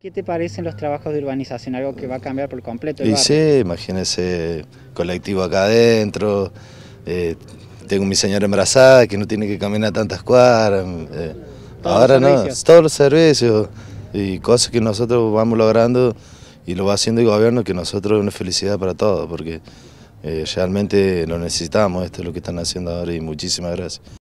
¿Qué te parecen los trabajos de urbanización? Algo que va a cambiar por completo. El sí, imagínese colectivo acá adentro. Eh, tengo mi señora embarazada que no tiene que caminar tantas cuadras. Eh, ahora no, todos los servicios y cosas que nosotros vamos logrando y lo va haciendo el gobierno que nosotros es una felicidad para todos porque eh, realmente lo necesitamos, esto es lo que están haciendo ahora y muchísimas gracias.